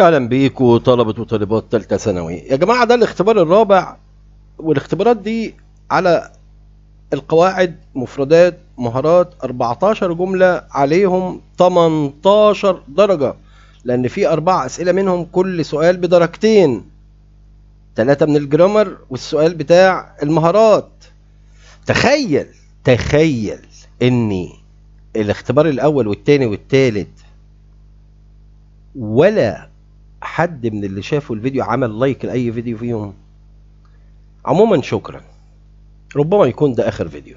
اهلا بيكم طلبه وطالبات ثالثه ثانوي يا جماعه ده الاختبار الرابع والاختبارات دي على القواعد مفردات مهارات 14 جمله عليهم 18 درجه لان في اربع اسئله منهم كل سؤال بدرجتين ثلاثه من الجرامر والسؤال بتاع المهارات تخيل تخيل اني الاختبار الاول والثاني والثالث ولا حد من اللي شافوا الفيديو عمل لايك لأي فيديو فيهم عموما شكرا ربما يكون ده آخر فيديو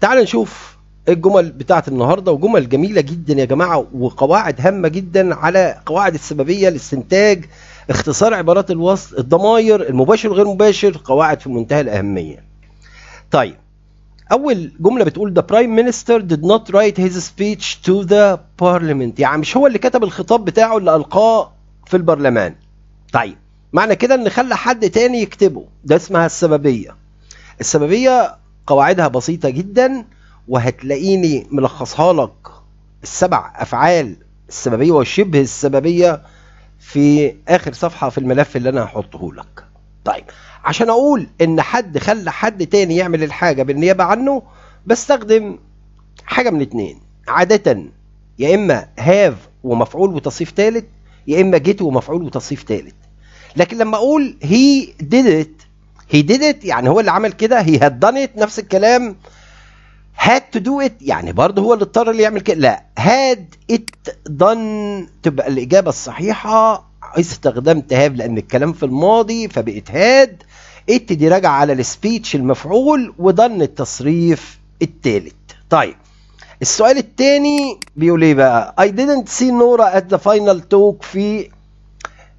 تعال نشوف الجمل بتاعت النهارده وجمل جميله جدا يا جماعه وقواعد هامه جدا على قواعد السببيه الاستنتاج اختصار عبارات الوصل الضماير المباشر وغير مباشر قواعد في منتهى الاهميه طيب اول جمله بتقول the prime minister did not write his speech to the parliament يعني مش هو اللي كتب الخطاب بتاعه اللي القاه في البرلمان طيب معنى كده ان خلى حد تاني يكتبه ده اسمها السببية السببية قواعدها بسيطة جدا وهتلاقيني ملخصها لك السبع افعال السببية وشبه السببية في اخر صفحة في الملف اللي انا هحطه لك طيب عشان اقول ان حد خلى حد تاني يعمل الحاجة بالنيابة عنه بستخدم حاجة من اتنين عادة يا اما هاف ومفعول وتصريف ثالث يا اما جيت ومفعول وتصريف ثالث لكن لما اقول هي did هي did يعني هو اللي عمل كده هي هاد done نفس الكلام هاد تو دو ات يعني برضه هو اللي اضطر اللي يعمل كده لا هاد ات دان تبقى الاجابه الصحيحه استخدمت هاف لان الكلام في الماضي فبقت هاد ات دي راجعه على السبيتش المفعول وضن التصريف الثالث طيب السؤال الثاني بيقول ايه بقى I didn't see Nora at the final talk في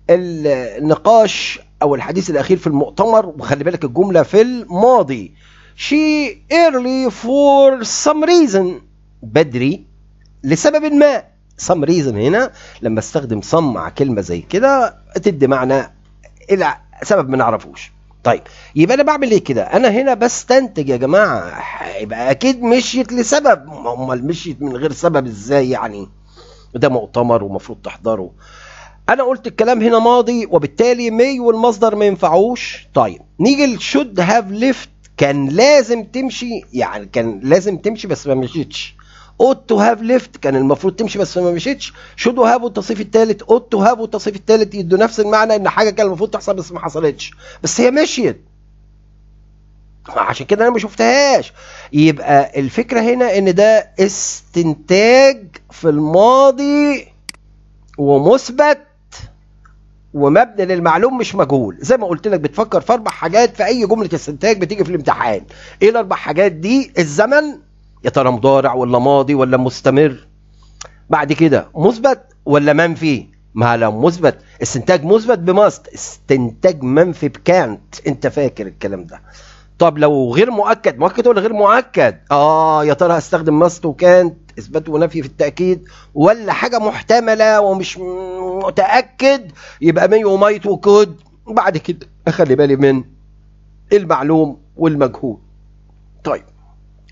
النقاش او الحديث الاخير في المؤتمر وخلي بالك الجمله في الماضي she early for some reason بدري لسبب ما some reason هنا لما استخدم some مع كلمه زي كده تدي معنى الى سبب ما نعرفوش طيب يبقى انا بعمل ايه كده انا هنا بستنتج يا جماعه يبقى اكيد مشيت لسبب امال مشيت من غير سبب ازاي يعني ده مؤتمر ومفروض تحضره انا قلت الكلام هنا ماضي وبالتالي مي والمصدر ما ينفعوش طيب نيجي لشود هاف ليفت كان لازم تمشي يعني كان لازم تمشي بس ما مشيتش اوت تو هاف ليفت كان المفروض تمشي بس ما مشيتش شود هاف والتصريف الثالث اوت تو هاف والتصريف الثالث يدوا نفس المعنى ان حاجه كان المفروض تحصل بس ما حصلتش بس هي مشيت عشان كده انا ما شفتهاش يبقى الفكره هنا ان ده استنتاج في الماضي ومثبت ومبني للمعلوم مش مجهول زي ما قلت لك بتفكر في اربع حاجات في اي جمله استنتاج بتيجي في الامتحان ايه الاربع حاجات دي الزمن يا ترى مضارع ولا ماضي ولا مستمر بعد كده مثبت ولا منفي ما لو مثبت استنتاج مثبت بماست استنتاج منفي بكانت انت فاكر الكلام ده طب لو غير مؤكد مؤكد ولا غير مؤكد اه يا ترى هستخدم ماست وكانت اثبات ونفي في التاكيد ولا حاجه محتمله ومش متاكد يبقى مي ومايت وكود بعد كده اخلي بالي من المعلوم والمجهول طيب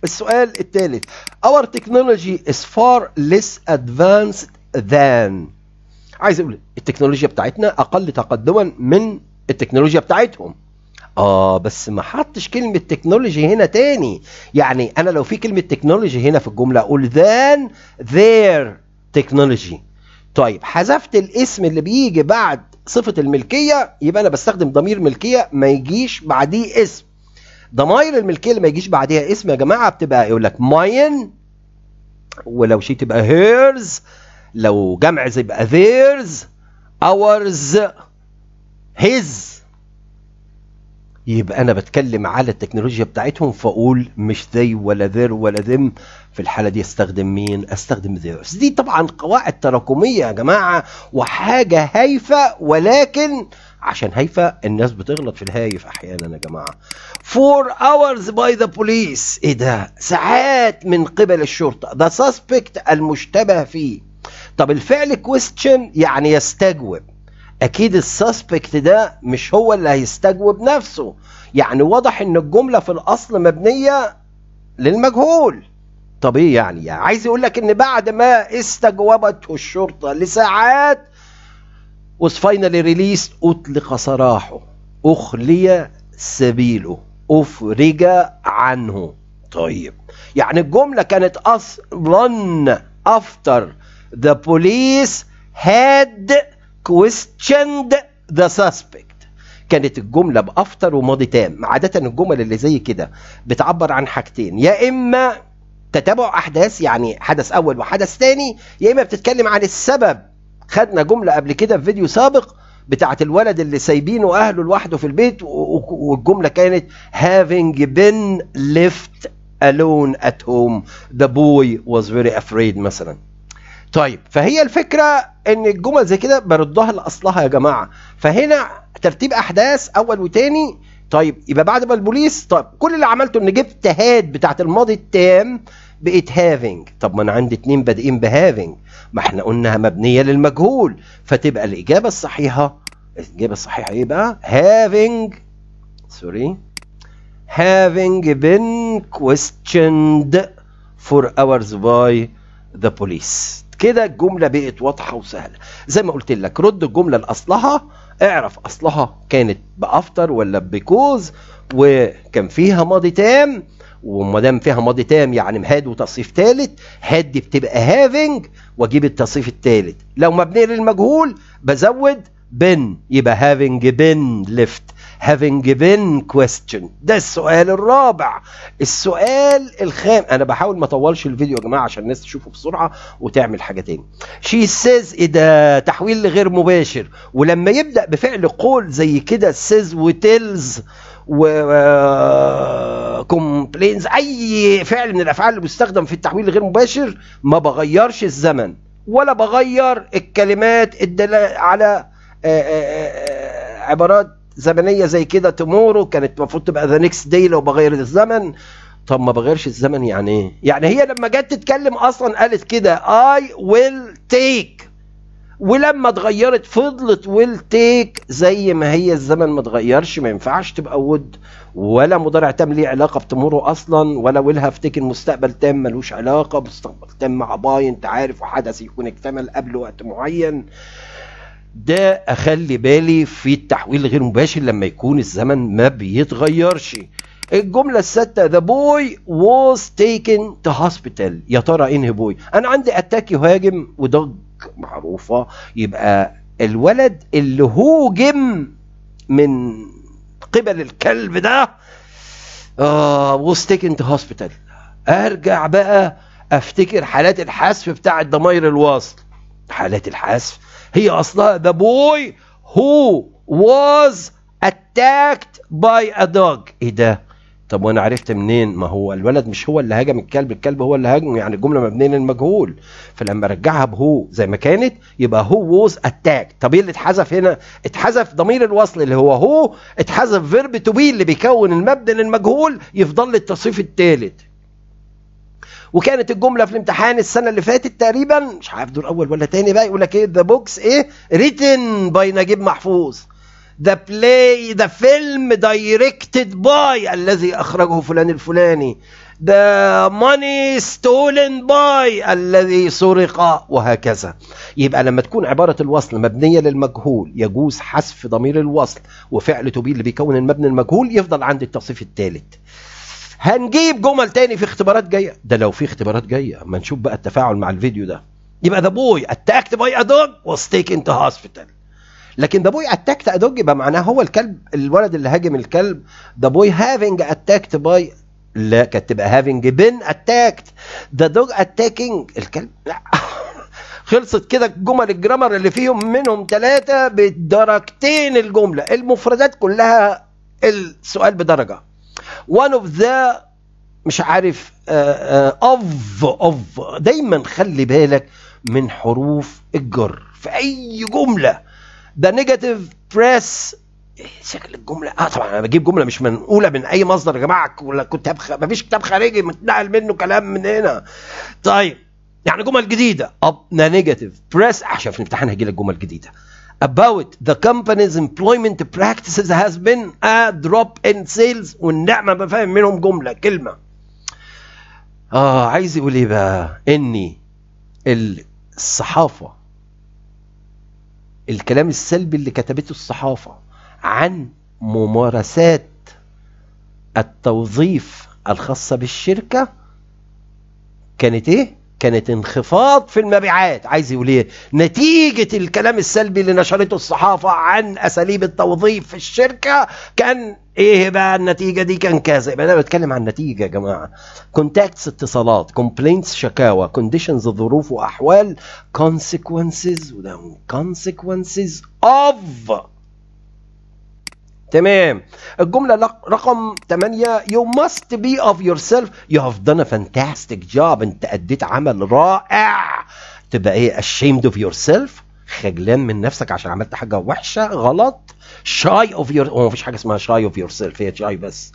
السؤال الثالث our technology is far less advanced than عايز اقول التكنولوجيا بتاعتنا اقل تقدما من التكنولوجيا بتاعتهم اه بس ما حطش كلمه تكنولوجي هنا تاني يعني انا لو في كلمه تكنولوجي هنا في الجمله اقول than their technology طيب حذفت الاسم اللي بيجي بعد صفه الملكيه يبقى انا بستخدم ضمير ملكيه ما يجيش بعديه اسم ضماير الملكيه اللي ما يجيش بعديها اسم يا جماعه بتبقى يقول لك ماين ولو شيء تبقى هيرز لو جمع يبقى ذيرز اورز هيز يبقى انا بتكلم على التكنولوجيا بتاعتهم فاقول مش ذي ولا ذير ولا ذم في الحاله دي استخدم مين استخدم ذيرز دي طبعا قواعد تراكميه يا جماعه وحاجه هايفه ولكن عشان هيفا الناس بتغلط في الهايف احيانا يا جماعه فور اورز باي ذا بوليس ايه ده ساعات من قبل الشرطه ده سسبكت المشتبه فيه طب الفعل كويستشن يعني يستجوب اكيد السسبكت ده مش هو اللي هيستجوب نفسه يعني واضح ان الجمله في الاصل مبنيه للمجهول طب ايه يعني, يعني عايز يقول لك ان بعد ما استجوبته الشرطه لساعات was finally released أطلق سراحه أخلي سبيله أفرج عنه طيب يعني الجملة كانت أصلا after the police had questioned the suspect كانت الجملة بأفتر وماضي تام عادة الجمل اللي زي كده بتعبر عن حاجتين يا إما تتابع أحداث يعني حدث أول وحدث تاني يا إما بتتكلم عن السبب خدنا جملة قبل كده في فيديو سابق بتاعت الولد اللي سايبينه أهله لوحده في البيت والجملة كانت having been left alone at home the boy was very afraid مثلا طيب فهي الفكرة ان الجمل زي كده بردها لأصلها يا جماعة فهنا ترتيب أحداث أول وتاني طيب يبقى بعد ما البوليس طيب كل اللي عملته ان جبت هاد بتاعت الماضي التام بقت هافينج طب ما انا عندي اتنين بادئين بهافينج ما احنا قلنا مبنيه للمجهول فتبقى الاجابه الصحيحه الاجابه الصحيحه ايه بقى هافينج سوري هافينج بين questioned فور اورز باي ذا بوليس كده الجملة بقت واضحة وسهلة زي ما قلت لك رد الجملة لأصلها اعرف أصلها كانت بأفتر ولا بكوز وكان فيها ماضي تام وما دام فيها ماضي تام يعني مهاد وتصريف ثالث هاد بتبقى هافنج واجيب التصريف الثالث لو مبني للمجهول بزود بن يبقى هافنج بن ليفت having been question ده السؤال الرابع السؤال الخام انا بحاول ما اطولش الفيديو يا جماعه عشان الناس تشوفه بسرعه وتعمل حاجه تاني شي سيز إيه ده تحويل غير مباشر ولما يبدا بفعل قول زي كده سيز وتيلز و كومبلينز اي فعل من الافعال اللي بيستخدم في التحويل الغير مباشر ما بغيرش الزمن ولا بغير الكلمات الدلاله على آه، آه، آه، عبارات زمنيه زي كده تومورو كانت المفروض تبقى ذا نيكست داي لو بغير الزمن طب ما بغيرش الزمن يعني ايه؟ يعني هي لما جت تتكلم اصلا قالت كده اي ويل تيك ولما اتغيرت فضلت ويل تيك زي ما هي الزمن ما اتغيرش ما ينفعش تبقى وود ولا مضارع تام ليه علاقه بتموره اصلا ولا ويل هفتك المستقبل تام ملوش علاقه مستقبل تام مع باي انت عارف وحدث يكون اكتمل قبل وقت معين ده اخلي بالي في التحويل الغير مباشر لما يكون الزمن ما بيتغيرش الجملة السادسة ذا بوي was taken to hospital يا ترى انهي بوي انا عندي اتاك يهاجم وده معروفة يبقى الولد اللي هوجم من قبل الكلب ده اه وستيك انت هوسبيتال ارجع بقى افتكر حالات الحذف بتاع الضمير الوصل حالات الحذف هي اصلها the boy who was attacked by a dog ايه ده طب وانا عرفت منين ما هو الولد مش هو اللي هاجم الكلب الكلب هو اللي هاجمه يعني الجمله مبنيه للمجهول فلما رجعها بهو زي ما كانت يبقى هو ووز اتاك طب ايه اللي اتحذف هنا اتحذف ضمير الوصل اللي هو هو اتحذف فيرب تو بي اللي بيكون المبنى للمجهول يفضل التصريف الثالث وكانت الجمله في الامتحان السنه اللي فاتت تقريبا مش عارف دور اول ولا تاني بقى يقول لك ايه ذا بوكس ايه ريتن باي نجيب محفوظ ذا بلاي ذا فيلم دايركتد باي الذي أخرجه فلان الفلاني ذا ماني ستولن باي الذي سرق وهكذا يبقى لما تكون عبارة الوصل مبنية للمجهول يجوز حذف ضمير الوصل وفعل تو بي اللي بيكون المبني المجهول يفضل عند التصريف الثالث هنجيب جمل تاني في اختبارات جاية ده لو في اختبارات جاية ما نشوف بقى التفاعل مع الفيديو ده يبقى ذا بوي اتاكت باي ا دوج was taken to hospital لكن ذا بوي اتاكت ادوج يبقى معناه هو الكلب الولد اللي هاجم الكلب ذا بوي هافينج اتاكت باي لا كانت تبقى هافينج بين اتاكت ذا دوج اتاكينج الكلب لا خلصت كده الجمل الجرامر اللي فيهم منهم ثلاثة بدرجتين الجملة المفردات كلها السؤال بدرجة one of the مش عارف اوف آه، اوف آه، دايما خلي بالك من حروف الجر في اي جمله ذا نيجاتيف بريس شكل الجمله اه طبعا انا بجيب جمله مش منقوله من اي مصدر يا جماعه ولا كتاب خ... مفيش كتاب خارجي متنقل منه كلام من هنا طيب يعني جمل جديده اب نيجاتيف بريس عشان في الامتحان هيجي لك جمل جديده about the company's employment practices has been a drop in sales والنعمه بفهم منهم جمله كلمه اه عايز يقول ايه بقى اني الصحافه الكلام السلبي اللي كتبته الصحافة عن ممارسات التوظيف الخاصة بالشركة كانت ايه؟ كانت انخفاض في المبيعات عايز يقول ايه نتيجة الكلام السلبي اللي نشرته الصحافة عن أساليب التوظيف في الشركة كان ايه بقى النتيجة دي كان كذا يبقى انا بتكلم عن نتيجة يا جماعة كونتاكتس اتصالات كومبلينتس شكاوى كونديشنز ظروف واحوال consequences وده consequences of تمام الجملة رقم 8 you must be of yourself you have done a fantastic job انت اديت عمل رائع تبقى ايه ashamed of yourself خجلان من نفسك عشان عملت حاجة وحشة غلط شاي اوف يور هو مفيش حاجة اسمها شاي اوف يور سيلف هي شاي بس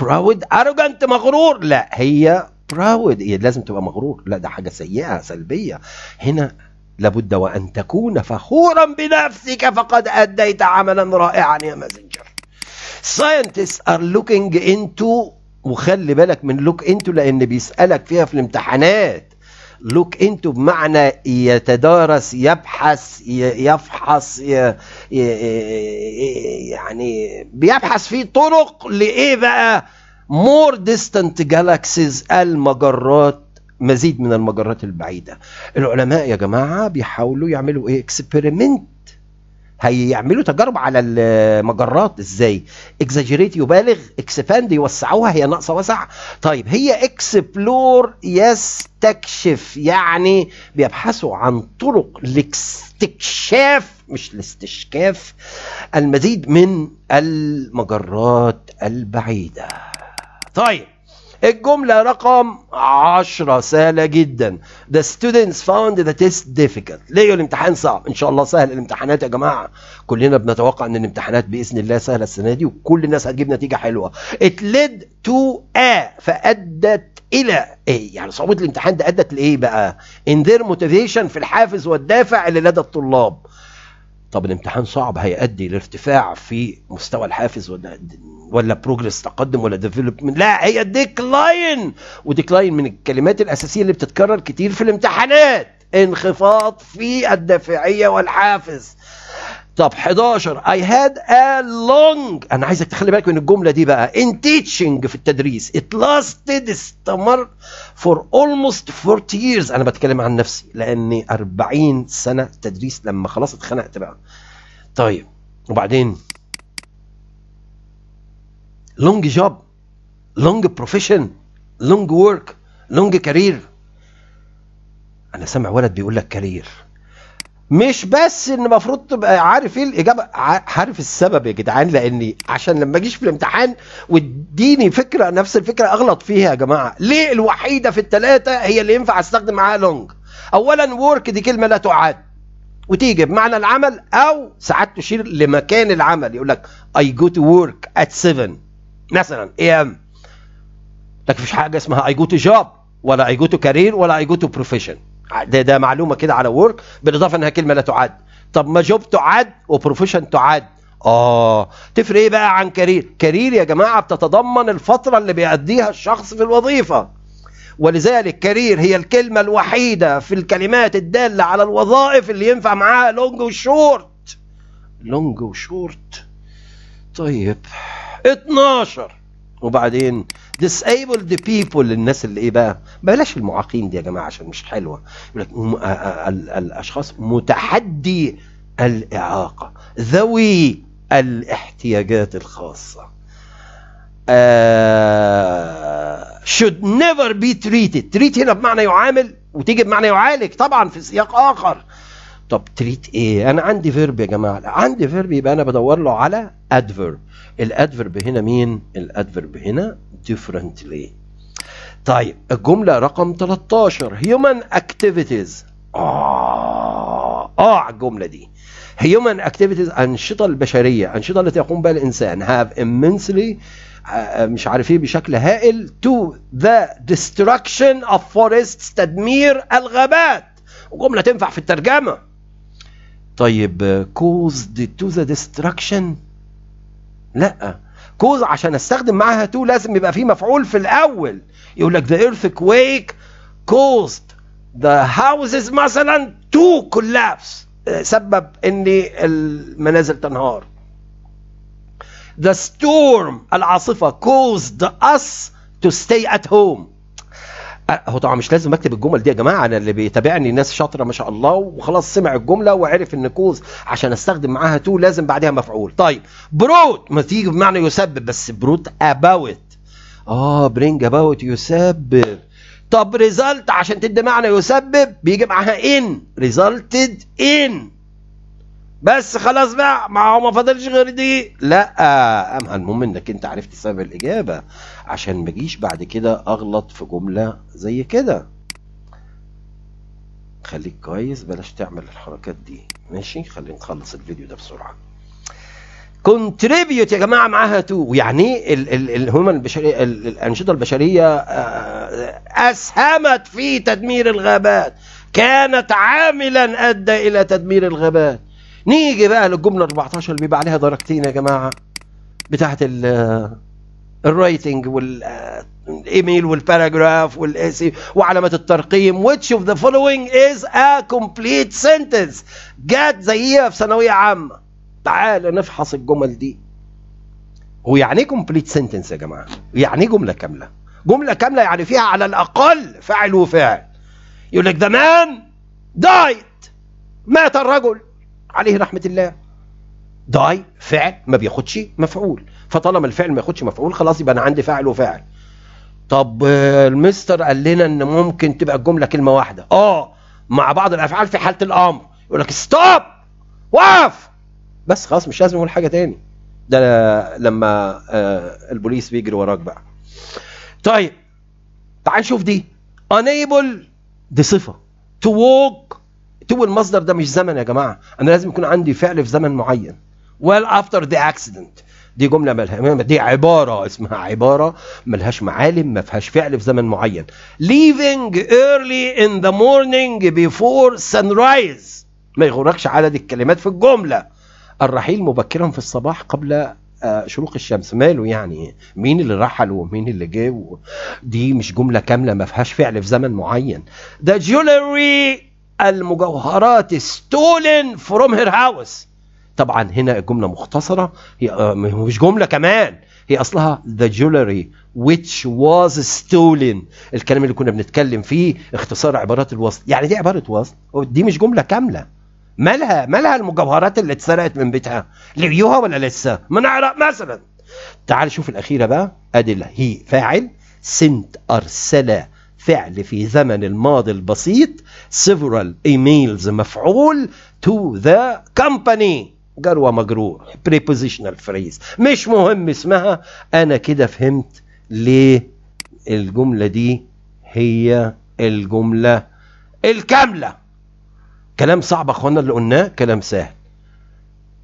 براود اروجنت مغرور لا هي براود هي لازم تبقى مغرور لا ده حاجة سيئة سلبية هنا لابد وأن تكون فخورا بنفسك فقد أديت عملا رائعا يا مازن scientists are looking into وخلي بالك من لوك انتو لان بيسالك فيها في الامتحانات لوك انتو بمعنى يتدارس يبحث يفحص يعني بيبحث في طرق لايه بقى مور ديستانت جالاكسيز المجرات مزيد من المجرات البعيده العلماء يا جماعه بيحاولوا يعملوا ايه اكسبيرمنت هيعملوا تجارب على المجرات ازاي اكزاجيريت يبالغ اكسباند يوسعوها هي ناقصه وسع طيب هي اكسبلور يستكشف يعني بيبحثوا عن طرق لاستكشاف مش الاستشكاف المزيد من المجرات البعيده طيب الجملة رقم 10 سهلة جدا The students found the test difficult ليه الامتحان صعب إن شاء الله سهل الامتحانات يا جماعة كلنا بنتوقع أن الامتحانات بإذن الله سهلة السنة دي وكل الناس هتجيب نتيجة حلوة It led to a فأدت إلى إيه يعني صعوبة الامتحان ده أدت لإيه بقى In their motivation في الحافز والدافع اللي لدى الطلاب طب الامتحان صعب هيؤدي لارتفاع في مستوى الحافز ولا ولا بروجرس تقدم ولا ديفلوبمنت لا هي ديكلاين وديكلاين من الكلمات الاساسيه اللي بتتكرر كتير في الامتحانات انخفاض في الدافعيه والحافز طب 11 I had a long أنا عايزك تخلي بالك من الجملة دي بقى in teaching في التدريس it lasted استمر for almost 40 years أنا بتكلم عن نفسي لأني 40 سنة تدريس لما خلاص اتخنقت بقى طيب وبعدين long job long profession long work long career أنا سامع ولد بيقول لك كارير مش بس ان المفروض تبقى عارف ايه الاجابه عارف السبب يا جدعان لاني عشان لما اجيش في الامتحان واديني فكره نفس الفكره اغلط فيها يا جماعه ليه الوحيده في الثلاثه هي اللي ينفع استخدم معاها لونج اولا ورك دي كلمه لا تعاد وتيجي بمعنى العمل او ساعات تشير لمكان العمل يقول لك اي جو تو ورك ات 7 مثلا اي ام لكن مفيش حاجه اسمها اي جو تو جوب ولا اي جو تو كارير ولا اي جو تو بروفيشن ده, ده معلومه كده على وورك بالاضافه انها كلمه لا تعد طب ما جوب تعد وبروفيشن تعد اه تفرق ايه بقى عن كارير كارير يا جماعه بتتضمن الفتره اللي بيقضيها الشخص في الوظيفه ولذلك كارير هي الكلمه الوحيده في الكلمات الداله على الوظائف اللي ينفع معاها لونج وشورت لونج وشورت طيب 12 وبعدين disabled people الناس اللي ايه بقى بلاش المعاقين دي يا جماعه عشان مش حلوه يقول لك آه، آه، الاشخاص متحدي الاعاقه ذوي الاحتياجات الخاصه آه should never be treated treat هنا بمعنى يعامل وتيجي بمعنى يعالج طبعا في سياق اخر طب تريت ايه انا عندي فيرب يا جماعه عندي فيرب يبقى انا بدور له على ادفيرب الادفيرب هنا مين الادفيرب هنا differently طيب الجملة رقم 13 human activities آه آه الجملة دي human activities أنشطة البشرية أنشطة التي يقوم بها الإنسان have immensely آه، آه، مش عارف ايه بشكل هائل to the destruction of forests تدمير الغابات وجملة تنفع في الترجمة طيب caused to the destruction لا كوز عشان استخدم معاها تو لازم يبقى في مفعول في الاول يقول لك the earthquake caused the houses مثلا to collapse سبب ان المنازل تنهار the storm العاصفه caused us to stay at home هو طبعا مش لازم اكتب الجمل دي يا جماعه انا اللي بيتابعني ناس شاطره ما شاء الله وخلاص سمع الجمله وعرف ان كوز عشان استخدم معاها تو لازم بعدها مفعول طيب بروت ما تيجي بمعنى يسبب بس بروت اباوت اه برينج اباوت يسبب طب ريزلت عشان تدي معنى يسبب بيجي معاها ان ريزلتد ان بس خلاص بقى ما هو ما فاضلش غير دي لا اما المهم انك انت عرفت سبب الاجابه عشان ما اجيش بعد كده اغلط في جمله زي كده خليك كويس بلاش تعمل الحركات دي ماشي خلينا نخلص الفيديو ده بسرعه كونتريبيوت يا جماعه معاها تو يعني ايه البشريه الانشطه البشريه آه، اسهمت في تدمير الغابات كانت عاملا ادى الى تدمير الغابات نيجي بقى للجمله 14 اللي بيبقى عليها درجتين يا جماعه بتاعه الرايتنج والايميل والباراجراف والاسي وعلامات الترقيم which of the following is a complete sentence جت زيها في ثانويه عامه تعال نفحص الجمل دي هو يعني ايه كومبليت سنتنس يا جماعه يعني ايه جمله كامله جمله كامله يعني فيها على الاقل فعل وفاعل يقول لك ذا مان دايت مات الرجل عليه رحمة الله داي فعل ما بياخدش مفعول فطالما الفعل ما ياخدش مفعول خلاص يبقى انا عندي فاعل وفاعل طب آه، المستر قال لنا ان ممكن تبقى الجمله كلمه واحده اه مع بعض الافعال في حاله الامر يقول لك ستوب وقف بس خلاص مش لازم اقول حاجه تاني ده لما آه، البوليس بيجري وراك بقى طيب تعال نشوف دي unable دي صفه to walk تو المصدر ده مش زمن يا جماعه انا لازم يكون عندي فعل في زمن معين well after the accident دي جمله ملها دي عباره اسمها عباره ملهاش معالم ما فيهاش فعل في زمن معين leaving early in the morning before sunrise ما يغركش عدد الكلمات في الجمله الرحيل مبكرا في الصباح قبل آه، شروق الشمس ماله يعني مين اللي رحل ومين اللي جه دي مش جمله كامله ما فيهاش فعل في زمن معين the jewelry المجوهرات stolen from her house طبعا هنا الجملة مختصرة هي آه، مش جملة كمان هي أصلها the jewelry which was stolen الكلام اللي كنا بنتكلم فيه اختصار عبارات الوصل يعني دي عبارة وصل دي مش جملة كاملة مالها مالها المجوهرات اللي اتسرقت من بيتها لبيوها ولا لسه من عراق مثلا تعال شوف الأخيرة بقى أدي هي فاعل سنت أرسل فعل في زمن الماضي البسيط several emails مفعول to the company جروة مجروح prepositional phrase مش مهم اسمها أنا كده فهمت ليه الجملة دي هي الجملة الكاملة كلام صعب يا اخوانا اللي قلناه كلام سهل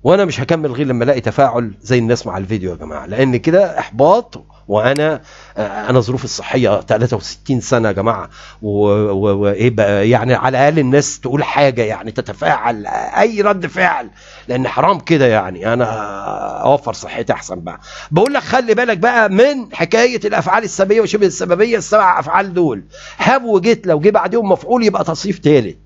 وانا مش هكمل غير لما الاقي تفاعل زي الناس مع الفيديو يا جماعه لان كده احباط وانا آه، انا ظروفي الصحيه 63 سنه يا جماعه وايه بقى يعني على الاقل الناس تقول حاجه يعني تتفاعل اي رد فعل لان حرام كده يعني انا اوفر صحتي احسن بقى بقول لك خلي بالك بقى من حكايه الافعال السببيه وشبه السببيه السبع افعال دول هاب وجيت لو جه بعدهم مفعول يبقى تصريف ثالث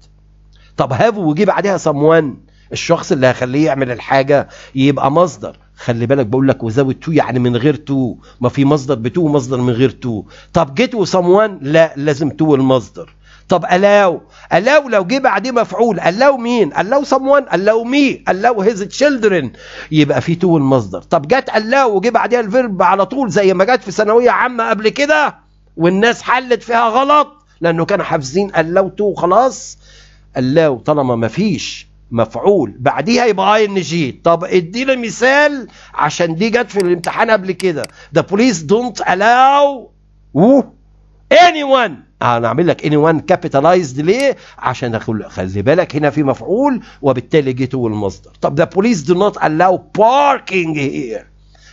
طب هاب وجي بعدها سموان الشخص اللي هخليه يعمل الحاجه يبقى مصدر خلي بالك بقول لك وذاوت تو يعني من غير تو ما في مصدر بتو ومصدر من غير تو طب جيت وسموان لا لازم تو المصدر طب الاو الاو لو جه بعديه مفعول الاو مين الاو سموان الاو مي الاو هيز تشيلدرن يبقى في تو المصدر طب جت الاو وجه بعديها الفيرب على طول زي ما جت في ثانويه عامه قبل كده والناس حلت فيها غلط لانه كانوا حافظين الاو تو خلاص الاو طالما ما فيش مفعول بعديها يبقى اي ان جي طب ادينا مثال عشان دي جت في الامتحان قبل كده ذا بوليس دونت الاو اني ون انا اعمل لك اني ون كابيتالايزد ليه عشان اقول خلي بالك هنا في مفعول وبالتالي جيت هو المصدر طب ذا بوليس دو نوت الاو باركينج هير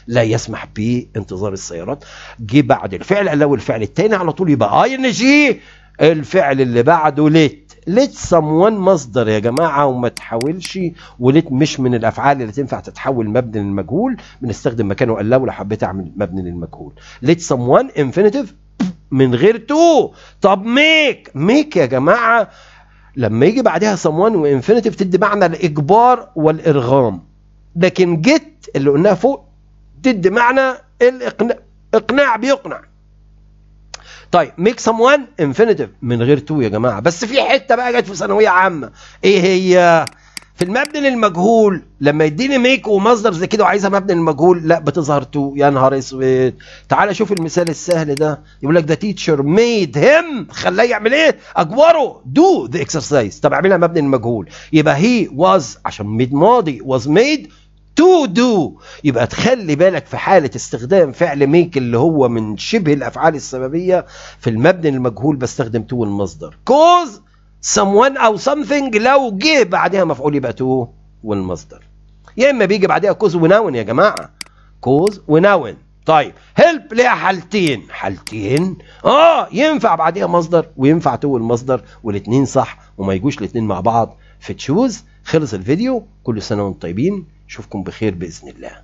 لا يسمح بانتظار السيارات جه بعد الفعل الاول الفعل الثاني على طول يبقى اي ان جي الفعل اللي بعده ليت let وان مصدر يا جماعة وما تحاولش وليت مش من الأفعال اللي تنفع تتحول مبني للمجهول بنستخدم مكانه قال لو حبيت أعمل مبني للمجهول let وان انفينيتيف من غير تو طب ميك ميك يا جماعة لما يجي بعدها وان وانفينيتيف تدي معنى الإجبار والإرغام لكن جيت اللي قلناها فوق تدي معنى الإقناع إقناع بيقنع طيب ميك سم وان انفينيتيف من غير تو يا جماعه بس في حته بقى جت في ثانويه عامه ايه هي في المبني للمجهول لما يديني ميك ومصدر زي كده وعايزها مبني للمجهول لا بتظهر تو يا نهار اسود تعالى شوف المثال السهل ده يقول لك ده تيتشر ميد هيم خلاه يعمل ايه اجبره دو ذا اكسرسايز طب اعملها مبني للمجهول يبقى هي واز عشان ميد ماضي واز ميد تو دو يبقى تخلي بالك في حالة استخدام فعل ميك اللي هو من شبه الأفعال السببية في المبني المجهول بستخدم تو المصدر كوز someone أو something لو جه بعدها مفعول يبقى تو والمصدر يا إما بيجي بعدها كوز وناون يا جماعة كوز وناون طيب هيلب ليها حالتين حالتين اه ينفع بعديها مصدر وينفع تو المصدر والاثنين صح وما يجوش الاثنين مع بعض في تشوز خلص الفيديو كل سنه وانتم طيبين اشوفكم بخير باذن الله